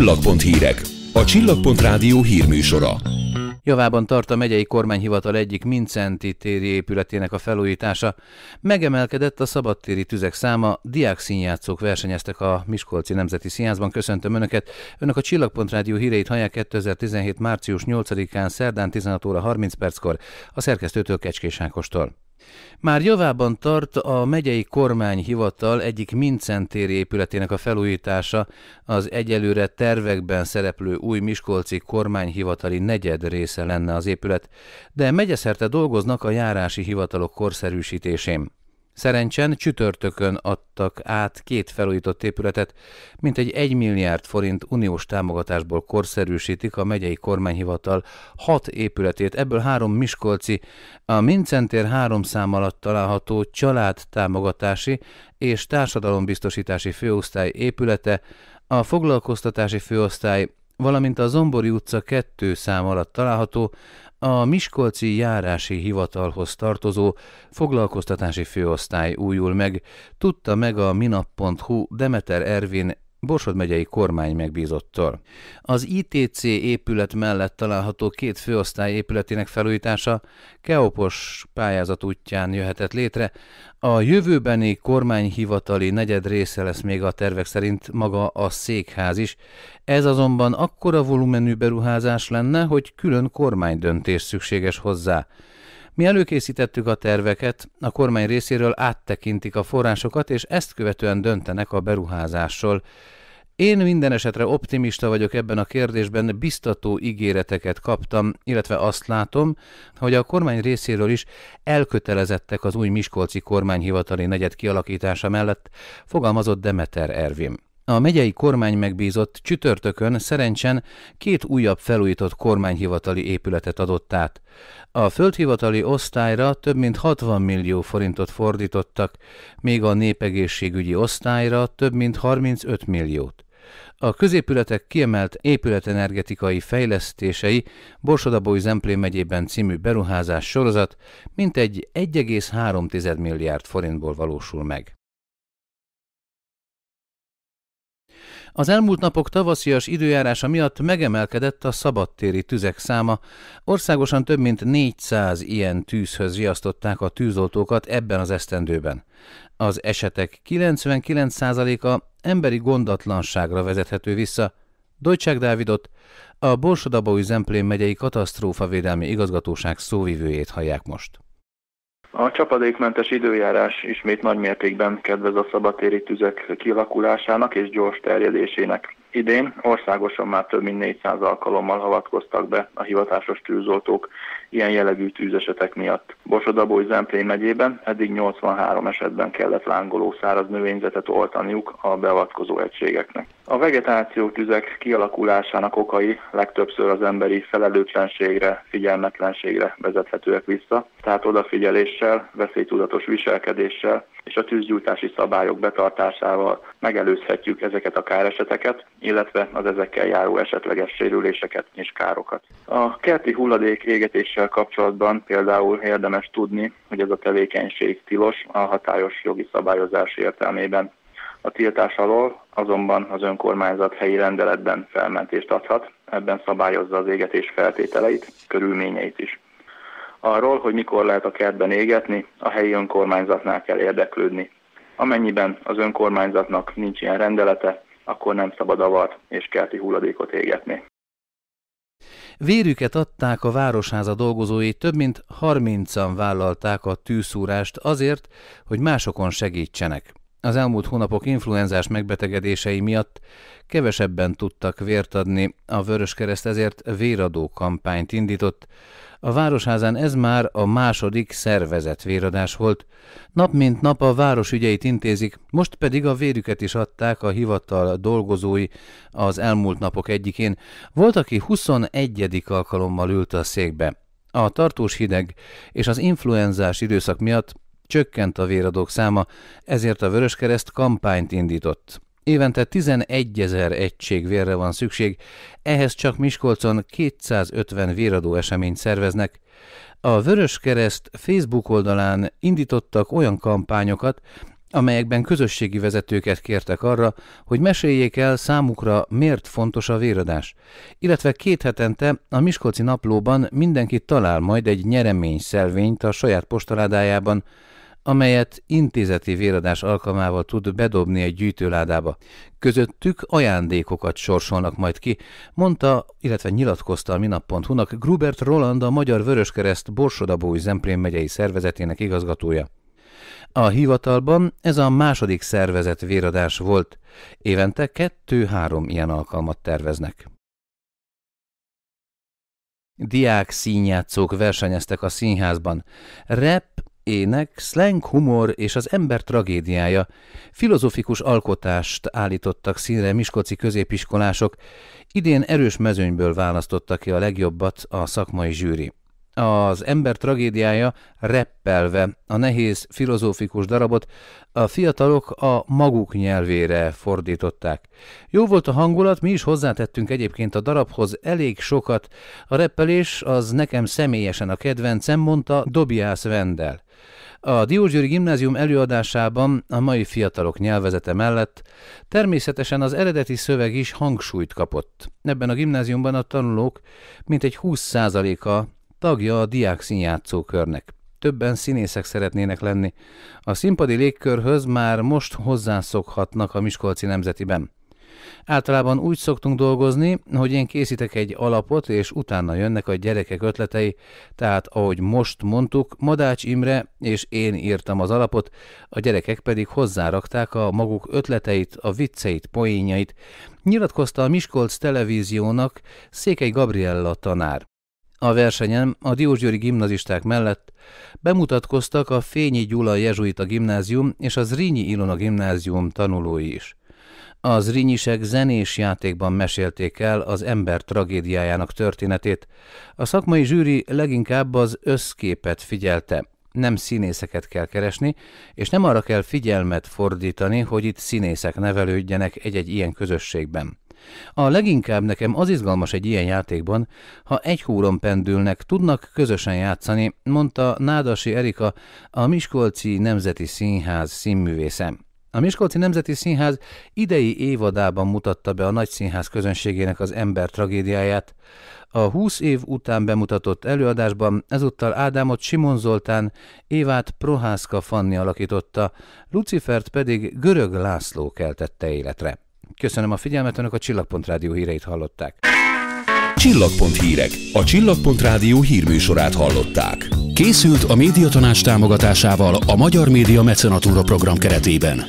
Csillagpont hírek. A Csillagpont Rádió hírműsora. Javában tart a megyei kormányhivatal egyik Mincenti téri épületének a felújítása. Megemelkedett a szabadtéri tüzek száma, diák színjátszók versenyeztek a Miskolci Nemzeti Színházban. Köszöntöm Önöket! Önök a Csillagpont Rádió híreit hallják 2017. március 8-án, szerdán 16 óra 30 perckor, a szerkesztőtől Kecskés Ákostól. Már javában tart a megyei kormányhivatal egyik Mincentéri épületének a felújítása, az egyelőre tervekben szereplő új Miskolci kormányhivatali negyed rész része lenne az épület, de megyeszerte dolgoznak a járási hivatalok korszerűsítésén. Szerencsen csütörtökön adtak át két felújított épületet, mint egy 1 milliárd forint uniós támogatásból korszerűsítik a megyei kormányhivatal hat épületét, ebből három Miskolci, a Mincentér három szám alatt található családtámogatási és társadalombiztosítási főosztály épülete, a foglalkoztatási főosztály valamint a Zombori utca 2 szám alatt található, a Miskolci járási hivatalhoz tartozó foglalkoztatási főosztály újul meg, tudta meg a minap.hu Demeter Ervin Borsod megyei kormány megbízottól. Az ITC épület mellett található két főosztály épületének felújítása Keopos pályázat útján jöhetett létre. A jövőbeni kormányhivatali negyed része lesz még a tervek szerint maga a székház is. Ez azonban akkora volumenű beruházás lenne, hogy külön kormánydöntés szükséges hozzá. Mi előkészítettük a terveket, a kormány részéről áttekintik a forrásokat, és ezt követően döntenek a beruházásról. Én minden esetre optimista vagyok ebben a kérdésben, biztató ígéreteket kaptam, illetve azt látom, hogy a kormány részéről is elkötelezettek az új Miskolci kormányhivatali negyed kialakítása mellett, fogalmazott Demeter Ervin. A megyei kormány megbízott csütörtökön szerencsen két újabb felújított kormányhivatali épületet adott át. A földhivatali osztályra több mint 60 millió forintot fordítottak, még a népegészségügyi osztályra több mint 35 milliót. A középületek kiemelt épületenergetikai fejlesztései Borsodabói Zemplén megyében című beruházás sorozat mintegy 1,3 milliárd forintból valósul meg. Az elmúlt napok tavaszias időjárása miatt megemelkedett a szabadtéri tüzek száma. Országosan több mint 400 ilyen tűzhöz riasztották a tűzoltókat ebben az esztendőben. Az esetek 99%-a emberi gondatlanságra vezethető vissza. Dojcsák Dávidot, a Borsodabói Zemplén megyei katasztrófavédelmi igazgatóság szóvivőjét hallják most. A csapadékmentes időjárás ismét mértékben kedvez a szabatéri tüzek kialakulásának és gyors terjedésének. Idén országosan már több mint 400 alkalommal havatkoztak be a hivatásos tűzoltók ilyen jellegű tűzesetek miatt. Borsodabói Zemplén megyében eddig 83 esetben kellett lángoló száraz növényzetet oltaniuk a beavatkozó egységeknek. A vegetáció tüzek kialakulásának okai legtöbbször az emberi felelőtlenségre, figyelmetlenségre vezethetőek vissza, tehát odafigyeléssel, veszélytudatos viselkedéssel és a tűzgyújtási szabályok betartásával megelőzhetjük ezeket a káreseteket, illetve az ezekkel járó esetleges sérüléseket és károkat. A kerti hulladék égetése kérdéssel kapcsolatban például érdemes tudni, hogy ez a tevékenység tilos a hatályos jogi szabályozás értelmében. A tiltás alól azonban az önkormányzat helyi rendeletben felmentést adhat, ebben szabályozza az égetés feltételeit, körülményeit is. Arról, hogy mikor lehet a kertben égetni, a helyi önkormányzatnál kell érdeklődni. Amennyiben az önkormányzatnak nincs ilyen rendelete, akkor nem szabad avart és kerti hulladékot égetni. Vérüket adták a városháza dolgozói, több mint harmincan vállalták a tűszúrást azért, hogy másokon segítsenek. Az elmúlt hónapok influenzás megbetegedései miatt kevesebben tudtak vért adni, a Vöröskereszt ezért véradó kampányt indított. A Városházán ez már a második szervezett véradás volt. Nap mint nap a város ügyeit intézik, most pedig a vérüket is adták a hivatal dolgozói az elmúlt napok egyikén. Volt, aki 21. alkalommal ült a székbe. A tartós hideg és az influenzás időszak miatt Csökkent a véradók száma, ezért a Vöröskereszt kampányt indított. Évente 11 ezer egység vérre van szükség, ehhez csak Miskolcon 250 véradó eseményt szerveznek. A Vörös Kereszt Facebook oldalán indítottak olyan kampányokat, amelyekben közösségi vezetőket kértek arra, hogy meséljék el számukra miért fontos a véradás, illetve két hetente a Miskolci naplóban mindenki talál majd egy nyereményszelvényt a saját postaládájában, amelyet intézeti véradás alkalmával tud bedobni egy gyűjtőládába. Közöttük ajándékokat sorsolnak majd ki, mondta, illetve nyilatkozta a minap.hu-nak Grubert Roland, a Magyar Vöröskereszt Borsodabói Zemplén megyei szervezetének igazgatója. A hivatalban ez a második szervezet véradás volt. Évente kettő-három ilyen alkalmat terveznek. Diák színjátszók versenyeztek a színházban. Rep, ének, slang humor és az ember tragédiája filozofikus alkotást állítottak színre miskolci középiskolások, idén erős mezőnyből választotta ki a legjobbat a szakmai zsűri. Az ember tragédiája reppelve a nehéz filozófikus darabot a fiatalok a maguk nyelvére fordították. Jó volt a hangulat, mi is hozzátettünk egyébként a darabhoz elég sokat. A reppelés az nekem személyesen a kedvencem, mondta Dobiász Vendel. A Diósgyőri Gimnázium előadásában a mai fiatalok nyelvezete mellett természetesen az eredeti szöveg is hangsúlyt kapott. Ebben a gimnáziumban a tanulók mintegy 20%-a tagja a diák körnek. Többen színészek szeretnének lenni. A színpadi légkörhöz már most hozzászokhatnak a Miskolci Nemzetiben. Általában úgy szoktunk dolgozni, hogy én készítek egy alapot, és utána jönnek a gyerekek ötletei, tehát ahogy most mondtuk, Madács Imre és én írtam az alapot, a gyerekek pedig hozzárakták a maguk ötleteit, a vicceit, poénjait, nyilatkozta a Miskolc televíziónak Székely Gabriella tanár. A versenyen a Diósgyőri gimnazisták mellett bemutatkoztak a Fényi Gyula Jezsuita Gimnázium és az Rínyi Ilona Gimnázium tanulói is. Az rinyisek zenés játékban mesélték el az ember tragédiájának történetét. A szakmai zsűri leginkább az összképet figyelte. Nem színészeket kell keresni, és nem arra kell figyelmet fordítani, hogy itt színészek nevelődjenek egy-egy ilyen közösségben. A leginkább nekem az izgalmas egy ilyen játékban, ha egy húron pendülnek, tudnak közösen játszani, mondta Nádasi Erika, a Miskolci Nemzeti Színház színművészem. A Miskolci Nemzeti Színház idei évadában mutatta be a nagy színház közönségének az ember tragédiáját. A 20 év után bemutatott előadásban ezúttal Ádámot Simon Zoltán, Évát Prohászka Fanni alakította, Lucifert pedig Görög László keltette életre. Köszönöm a figyelmet, önök a Csillagpont Rádió híreit hallották. Csillagpont Hírek. A Csillagpont Rádió hírműsorát hallották. Készült a médiatanás támogatásával a Magyar Média Mecenatúra program keretében.